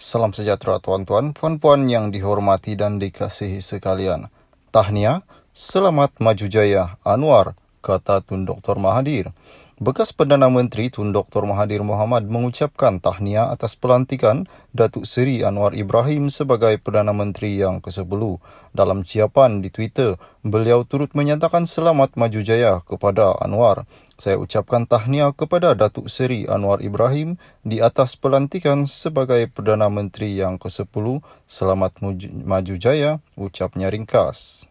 Salam sejahtera tuan-tuan, puan-puan yang dihormati dan dikasihi sekalian. Tahniah, selamat maju jaya Anwar, kata Tun Dr. Mahathir. Bekas Perdana Menteri Tun Dr. Mahathir Mohamad mengucapkan tahniah atas pelantikan Datuk Seri Anwar Ibrahim sebagai Perdana Menteri yang ke-10. Dalam ciapan di Twitter, beliau turut menyatakan selamat maju jaya kepada Anwar. Saya ucapkan tahniah kepada Datuk Seri Anwar Ibrahim di atas pelantikan sebagai Perdana Menteri yang ke-10. Selamat maju jaya, ucapnya ringkas.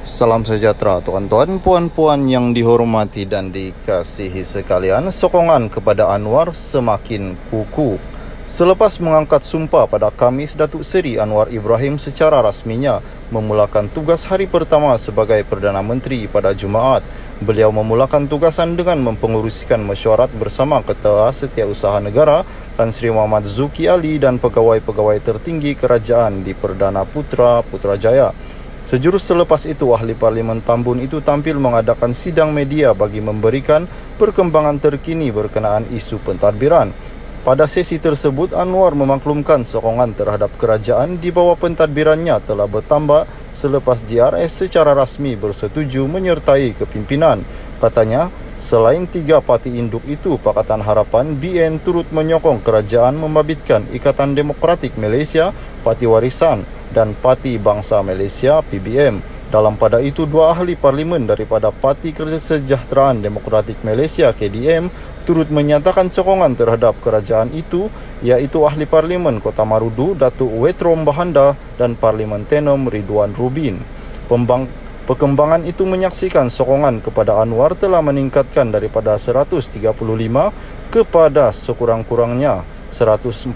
Salam sejahtera tuan-tuan, puan-puan yang dihormati dan dikasihi sekalian Sokongan kepada Anwar semakin kuku Selepas mengangkat sumpah pada Kamis, Datuk Seri Anwar Ibrahim secara rasminya memulakan tugas hari pertama sebagai Perdana Menteri pada Jumaat. Beliau memulakan tugasan dengan mempenguruskan mesyuarat bersama Ketua Setiausaha Negara Tan Sri Muhammad Zuki Ali dan pegawai-pegawai tertinggi kerajaan di Perdana Putra Putrajaya. Sejurus selepas itu, ahli parlimen Tambun itu tampil mengadakan sidang media bagi memberikan perkembangan terkini berkenaan isu pentadbiran. Pada sesi tersebut, Anwar memaklumkan sokongan terhadap kerajaan di bawah pentadbirannya telah bertambah selepas GRS secara rasmi bersetuju menyertai kepimpinan. Katanya, Selain tiga parti induk itu, Pakatan Harapan BN turut menyokong kerajaan membabitkan Ikatan Demokratik Malaysia, Parti Warisan dan Parti Bangsa Malaysia PBM. Dalam pada itu, dua ahli parlimen daripada Parti Kesejahteraan Demokratik Malaysia KDM turut menyatakan sokongan terhadap kerajaan itu iaitu ahli parlimen Kota Marudu, Datuk Wetrom Bahanda dan Parlimen Tenom Ridwan Rubin. Pembang Perkembangan itu menyaksikan sokongan kepada Anwar telah meningkatkan daripada 135 kepada sekurang-kurangnya 147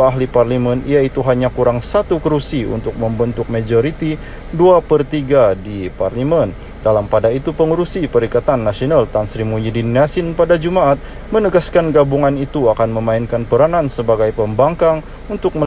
ahli parlimen iaitu hanya kurang satu kerusi untuk membentuk majoriti 2 per 3 di parlimen. Dalam pada itu, pengurusi Perikatan Nasional Tan Sri Muhyiddin Yassin pada Jumaat menegaskan gabungan itu akan memainkan peranan sebagai pembangkang untuk